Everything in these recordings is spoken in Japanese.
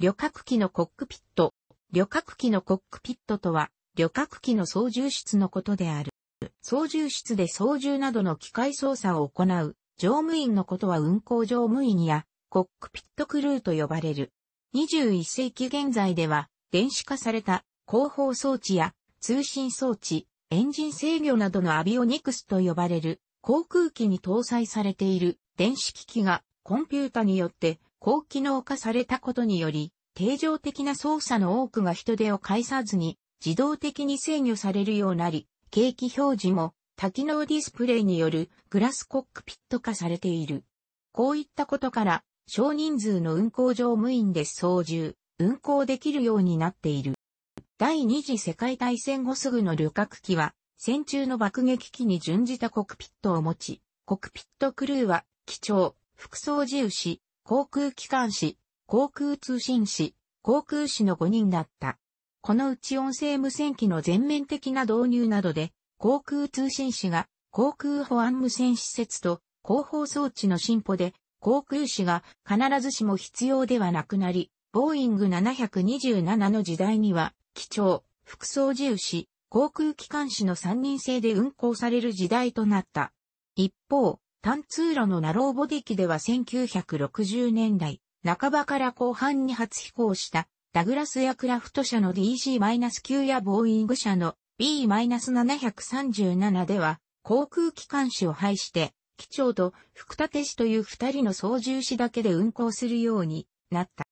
旅客機のコックピット。旅客機のコックピットとは、旅客機の操縦室のことである。操縦室で操縦などの機械操作を行う、乗務員のことは運航乗務員や、コックピットクルーと呼ばれる。21世紀現在では、電子化された広報装置や通信装置、エンジン制御などのアビオニクスと呼ばれる航空機に搭載されている電子機器がコンピュータによって高機能化されたことにより、定常的な操作の多くが人手を介さずに自動的に制御されるようなり、景気表示も多機能ディスプレイによるグラスコックピット化されている。こういったことから、少人数の運行乗務員で操縦、運行できるようになっている。第二次世界大戦後すぐの旅客機は、戦中の爆撃機に準じたコックピットを持ち、コックピットクルーは、機長、副操縦士、航空機関士、航空通信士、航空士の5人だった。このうち音声無線機の全面的な導入などで、航空通信士が航空保安無線施設と広報装置の進歩で、航空士が必ずしも必要ではなくなり、ボーイング727の時代には、機長、副操縦士、航空機関士の3人制で運航される時代となった。一方、単通路のナローボディ機では1960年代半ばから後半に初飛行したダグラスやクラフト社の DC-9 やボーイング社の B-737 では航空機関士を配して機長と福立氏という二人の操縦士だけで運航するようになった。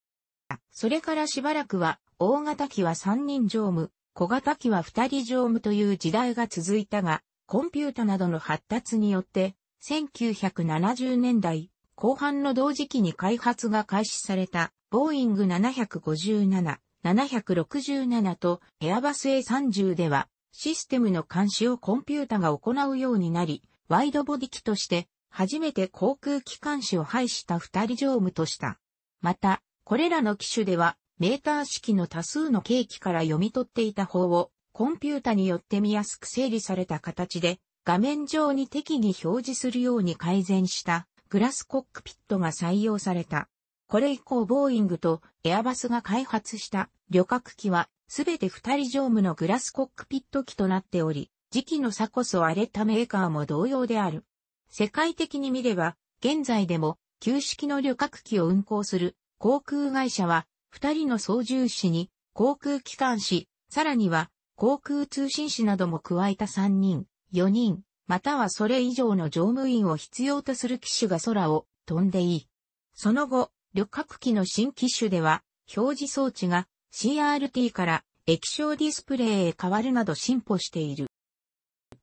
それからしばらくは大型機は三人乗務、小型機は二人乗務という時代が続いたが、コンピュータなどの発達によって1970年代後半の同時期に開発が開始されたボーイング757、767とエアバス A30 ではシステムの監視をコンピュータが行うようになり、ワイドボディ機として初めて航空機関士を配した二人乗務とした。また、これらの機種ではメーター式の多数の計器から読み取っていた方をコンピュータによって見やすく整理された形で画面上に適宜表示するように改善したグラスコックピットが採用された。これ以降ボーイングとエアバスが開発した旅客機はすべて二人乗務のグラスコックピット機となっており、時期の差こそ荒れたメーカーも同様である。世界的に見れば、現在でも旧式の旅客機を運航する航空会社は二人の操縦士に航空機関士、さらには航空通信士なども加えた三人。4人、またはそれ以上の乗務員を必要とする機種が空を飛んでいい。その後、旅客機の新機種では、表示装置が CRT から液晶ディスプレイへ変わるなど進歩している。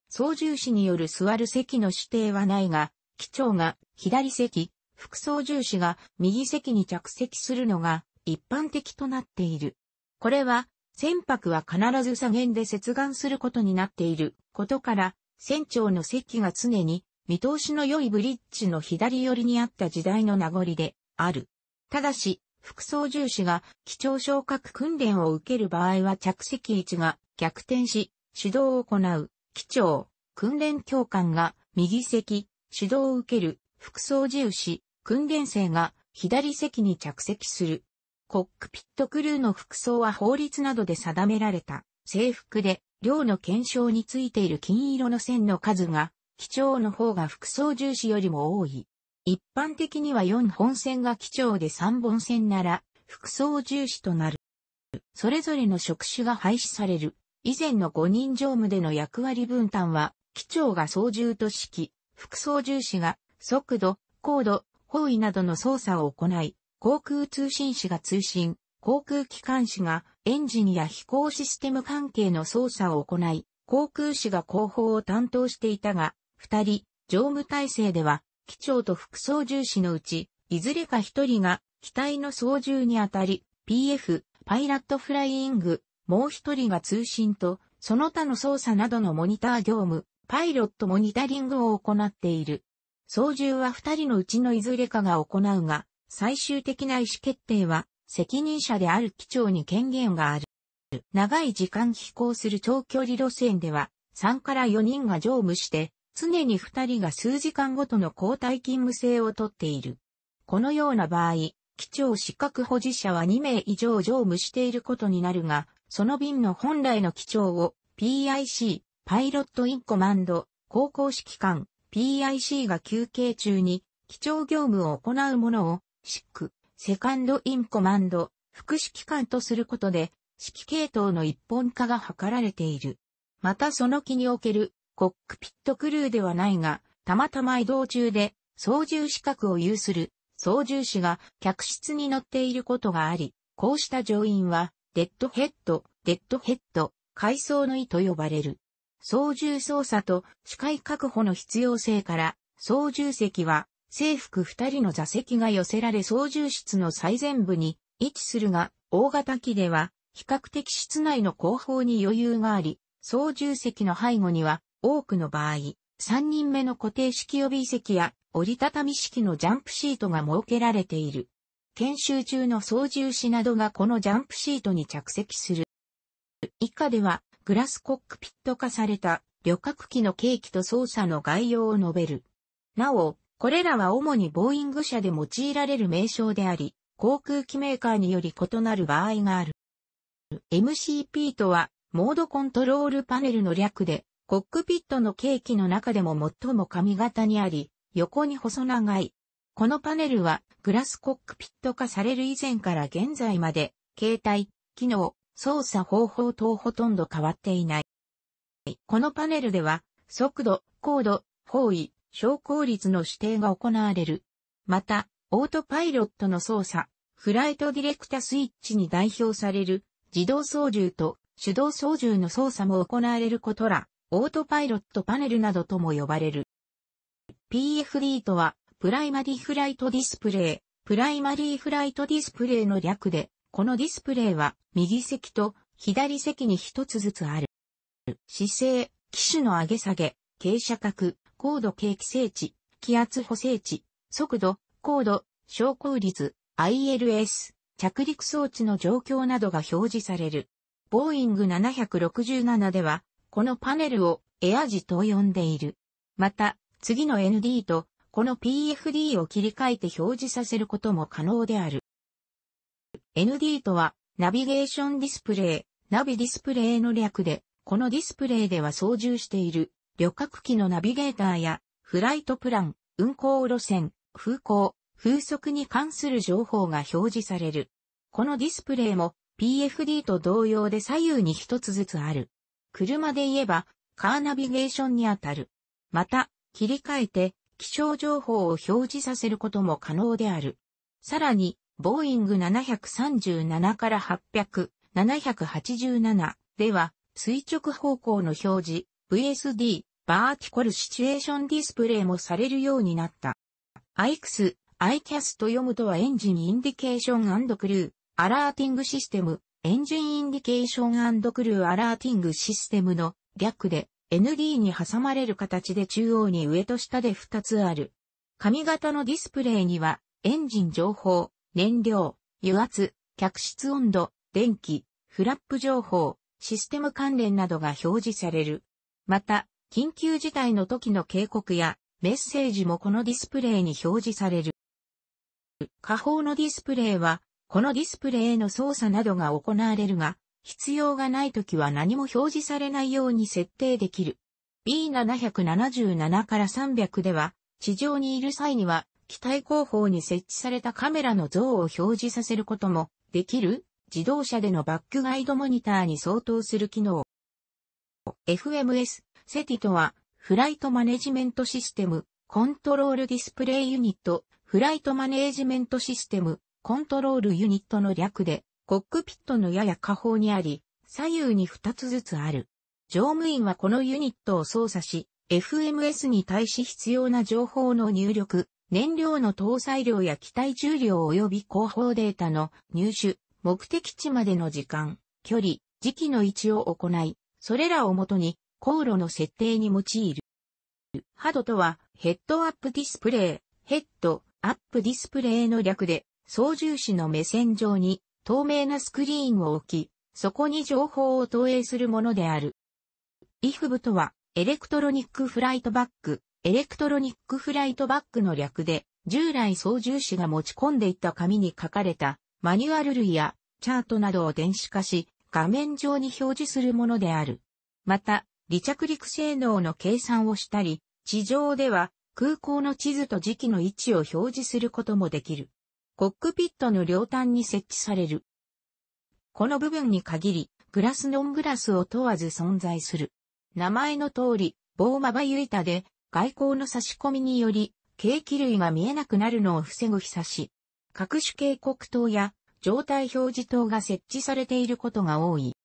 操縦士による座る席の指定はないが、機長が左席、副操縦士が右席に着席するのが一般的となっている。これは、船舶は必ず左舷で接岸することになっていることから、船長の席が常に見通しの良いブリッジの左寄りにあった時代の名残である。ただし、副操縦士が基調昇格訓練を受ける場合は着席位置が逆転し、指導を行う、機長、訓練教官が右席、指導を受ける、副操縦士、訓練生が左席に着席する。コックピットクルーの服装は法律などで定められた制服で、量の検証についている金色の線の数が、基調の方が副操縦士よりも多い。一般的には4本線が基調で3本線なら、副操縦士となる。それぞれの職種が廃止される。以前の5人乗務での役割分担は、機長が操縦と指揮、副操縦士が速度、高度、方位などの操作を行い、航空通信士が通信、航空機関士がエンジンや飛行システム関係の操作を行い、航空士が後方を担当していたが、二人、乗務体制では、機長と副操縦士のうち、いずれか一人が機体の操縦にあたり、PF、パイラットフライイング、もう一人が通信と、その他の操作などのモニター業務、パイロットモニタリングを行っている。操縦は二人のうちのいずれかが行うが、最終的な意思決定は責任者である機長に権限がある。長い時間飛行する長距離路線では、3から4人が乗務して、常に2人が数時間ごとの交代勤務制をとっている。このような場合、機長資格保持者は2名以上乗務していることになるが、その便の本来の機長を PIC、パイロットインコマンド、航校指揮官、PIC が休憩中に、機長業務を行うものを、シック、セカンドインコマンド、副指揮官とすることで、指揮系統の一本化が図られている。またその機における、コックピットクルーではないが、たまたま移動中で、操縦資格を有する、操縦士が客室に乗っていることがあり、こうした乗員は、デッドヘッド、デッドヘッド、階層の意と呼ばれる。操縦操作と視界確保の必要性から、操縦席は制服二人の座席が寄せられ操縦室の最前部に位置するが、大型機では比較的室内の後方に余裕があり、操縦席の背後には多くの場合、三人目の固定式予備席や折りたたみ式のジャンプシートが設けられている。研修中の操縦士などがこのジャンプシートに着席する。以下では、グラスコックピット化された旅客機の計器と操作の概要を述べる。なお、これらは主にボーイング社で用いられる名称であり、航空機メーカーにより異なる場合がある。MCP とは、モードコントロールパネルの略で、コックピットのケーキの中でも最も髪型にあり、横に細長い。このパネルは、グラスコックピット化される以前から現在まで、携帯、機能、操作方法等ほとんど変わっていない。このパネルでは、速度、高度、方位、昇降率の指定が行われる。また、オートパイロットの操作、フライトディレクタスイッチに代表される自動操縦と手動操縦の操作も行われることら、オートパイロットパネルなどとも呼ばれる。PFD とは、プライマリーフライトディスプレイ、プライマリーフライトディスプレイの略で、このディスプレイは右席と左席に一つずつある。姿勢、機種の上げ下げ、傾斜角、高度景気性値、気圧補正値、速度、高度、昇降率、ILS、着陸装置の状況などが表示される。ボーイング767では、このパネルをエアジと呼んでいる。また、次の ND と、この PFD を切り替えて表示させることも可能である。ND とは、ナビゲーションディスプレイ、ナビディスプレイの略で、このディスプレイでは操縦している旅客機のナビゲーターや、フライトプラン、運航路線、風向、風速に関する情報が表示される。このディスプレイも PFD と同様で左右に一つずつある。車で言えば、カーナビゲーションにあたる。また、切り替えて、気象情報を表示させることも可能である。さらに、ボーイング737から800、787では、垂直方向の表示、VSD、バーティコルシチュエーションディスプレイもされるようになった。IX、ICAS と読むとはエンジンインディケーションクルー、アラーティングシステム、エンジンインディケーションクルーアラーティングシステムの逆で ND に挟まれる形で中央に上と下で2つある。髪型のディスプレイにはエンジン情報、燃料、油圧、客室温度、電気、フラップ情報、システム関連などが表示される。また、緊急事態の時の警告やメッセージもこのディスプレイに表示される。下方のディスプレイは、このディスプレイの操作などが行われるが、必要がない時は何も表示されないように設定できる。B777 から300では、地上にいる際には、機体後方に設置されたカメラの像を表示させることもできる自動車でのバックガイドモニターに相当する機能。FMS、セティとは、フライトマネジメントシステム、コントロールディスプレイユニット、フライトマネジメントシステム、コントロールユニットの略で、コックピットのやや下方にあり、左右に2つずつある。乗務員はこのユニットを操作し、FMS に対し必要な情報の入力、燃料の搭載量や機体重量及び後方データの入手、目的地までの時間、距離、時期の位置を行い、それらをもとに、航路の設定に用いる。ハドとは、ヘッドアップディスプレイ、ヘッドアップディスプレイの略で、操縦士の目線上に透明なスクリーンを置き、そこに情報を投影するものである。イフブとは、エレクトロニックフライトバック、エレクトロニックフライトバックの略で、従来操縦士が持ち込んでいた紙に書かれたマニュアル類やチャートなどを電子化し、画面上に表示するものである。また、離着陸性能の計算をしたり、地上では空港の地図と時期の位置を表示することもできる。コックピットの両端に設置される。この部分に限り、グラスノングラスを問わず存在する。名前の通り、棒まばゆいたで外光の差し込みにより、計器類が見えなくなるのを防ぐ日差し。各種警告灯や状態表示灯が設置されていることが多い。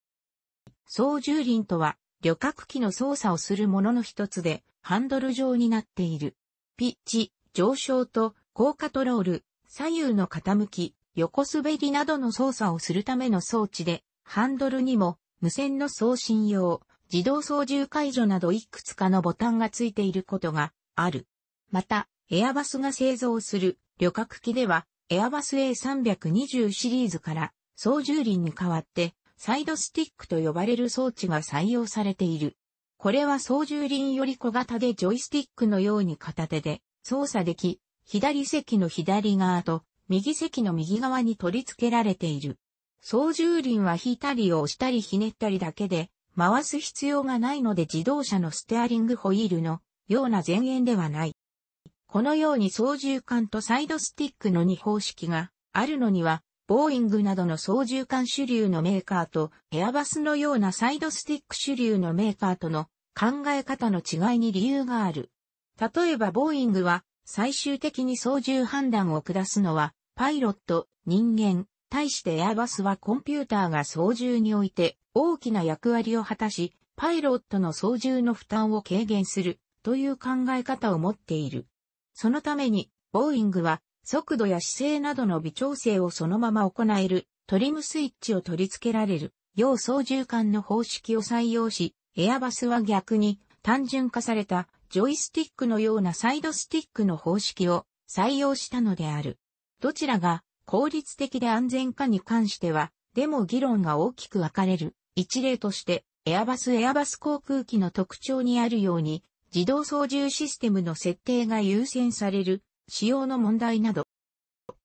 操縦輪とは、旅客機の操作をするものの一つで、ハンドル状になっている。ピッチ、上昇と、高カトロール、左右の傾き、横滑りなどの操作をするための装置で、ハンドルにも、無線の送信用、自動操縦解除などいくつかのボタンがついていることがある。また、エアバスが製造する旅客機では、エアバス A320 シリーズから操縦輪に代わってサイドスティックと呼ばれる装置が採用されている。これは操縦輪より小型でジョイスティックのように片手で操作でき、左席の左側と右席の右側に取り付けられている。操縦輪は引いたり押したりひねったりだけで回す必要がないので自動車のステアリングホイールのような前縁ではない。このように操縦桿とサイドスティックの2方式があるのには、ボーイングなどの操縦桿主流のメーカーと、エアバスのようなサイドスティック主流のメーカーとの考え方の違いに理由がある。例えばボーイングは、最終的に操縦判断を下すのは、パイロット、人間、対してエアバスはコンピューターが操縦において大きな役割を果たし、パイロットの操縦の負担を軽減するという考え方を持っている。そのために、ボーイングは、速度や姿勢などの微調整をそのまま行える、トリムスイッチを取り付けられる、要操縦桿の方式を採用し、エアバスは逆に、単純化された、ジョイスティックのようなサイドスティックの方式を採用したのである。どちらが効率的で安全かに関しては、でも議論が大きく分かれる。一例として、エアバスエアバス航空機の特徴にあるように、自動操縦システムの設定が優先される、仕様の問題など。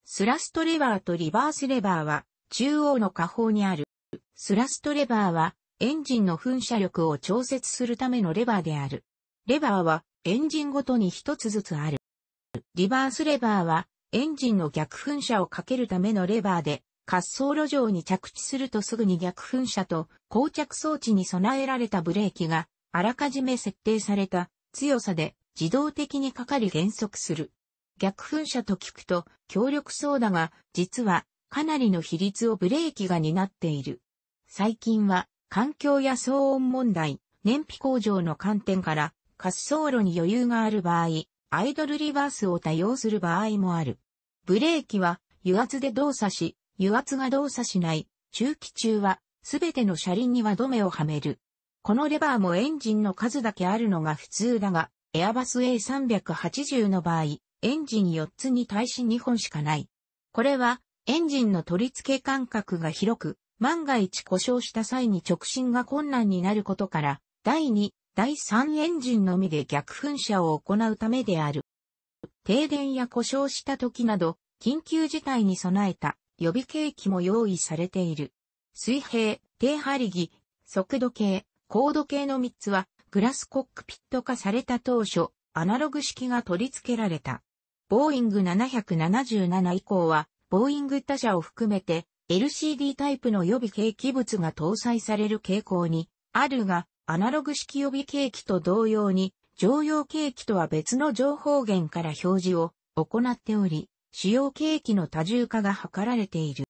スラストレバーとリバースレバーは、中央の下方にある。スラストレバーは、エンジンの噴射力を調節するためのレバーである。レバーは、エンジンごとに一つずつある。リバースレバーは、エンジンの逆噴射をかけるためのレバーで、滑走路上に着地するとすぐに逆噴射と、膠着装置に備えられたブレーキがあらかじめ設定された強さで自動的にかかり減速する。逆噴射と聞くと強力そうだが、実はかなりの比率をブレーキが担っている。最近は環境や騒音問題、燃費向上の観点から滑走路に余裕がある場合、アイドルリバースを多用する場合もある。ブレーキは油圧で動作し、油圧が動作しない、中期中はすべての車輪には止めをはめる。このレバーもエンジンの数だけあるのが普通だが、エアバス A380 の場合、エンジン4つに対し2本しかない。これは、エンジンの取り付け間隔が広く、万が一故障した際に直進が困難になることから、第2、第3エンジンのみで逆噴射を行うためである。停電や故障した時など、緊急事態に備えた予備計器も用意されている。水平、低張り木、速度計、高度計の3つは、グラスコックピット化された当初、アナログ式が取り付けられた。ボーイング777以降は、ボーイング他社を含めて、LCD タイプの予備計器物が搭載される傾向にあるが、アナログ式予備計器と同様に、常用計器とは別の情報源から表示を行っており、使用計器の多重化が図られている。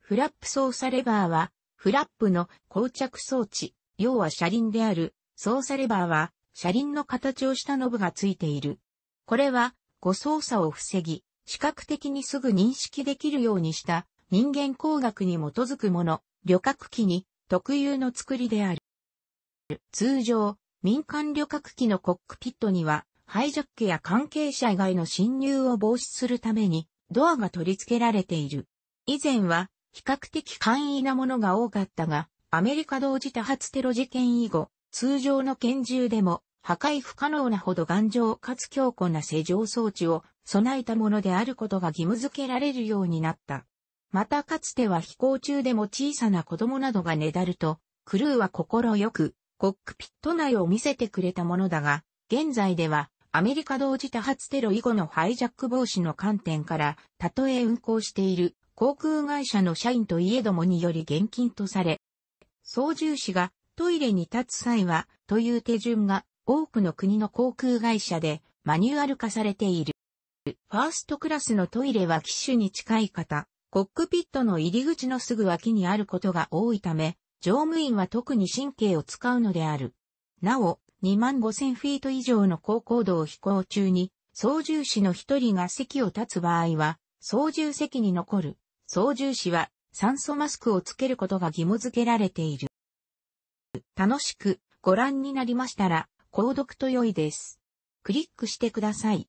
フラップ操作レバーは、フラップの膠着装置、要は車輪である、操作レバーは、車輪の形をしたノブがついている。これは、誤操作を防ぎ、視覚的にすぐ認識できるようにした人間工学に基づくもの、旅客機に特有の作りである。通常、民間旅客機のコックピットには、ハイジャックや関係者以外の侵入を防止するために、ドアが取り付けられている。以前は、比較的簡易なものが多かったが、アメリカ同時多発テロ事件以後、通常の拳銃でも破壊不可能なほど頑丈かつ強固な施錠装置を備えたものであることが義務付けられるようになった。またかつては飛行中でも小さな子供などがねだると、クルーは心よくコックピット内を見せてくれたものだが、現在ではアメリカ同時多発テロ以後のハイジャック防止の観点から、たとえ運航している航空会社の社員といえどもにより現金とされ、操縦士がトイレに立つ際は、という手順が多くの国の航空会社でマニュアル化されている。ファーストクラスのトイレは機種に近い方、コックピットの入り口のすぐ脇にあることが多いため、乗務員は特に神経を使うのである。なお、2万5000フィート以上の高高度を飛行中に、操縦士の一人が席を立つ場合は、操縦席に残る、操縦士は酸素マスクをつけることが義務付けられている。楽しくご覧になりましたら、購読と良いです。クリックしてください。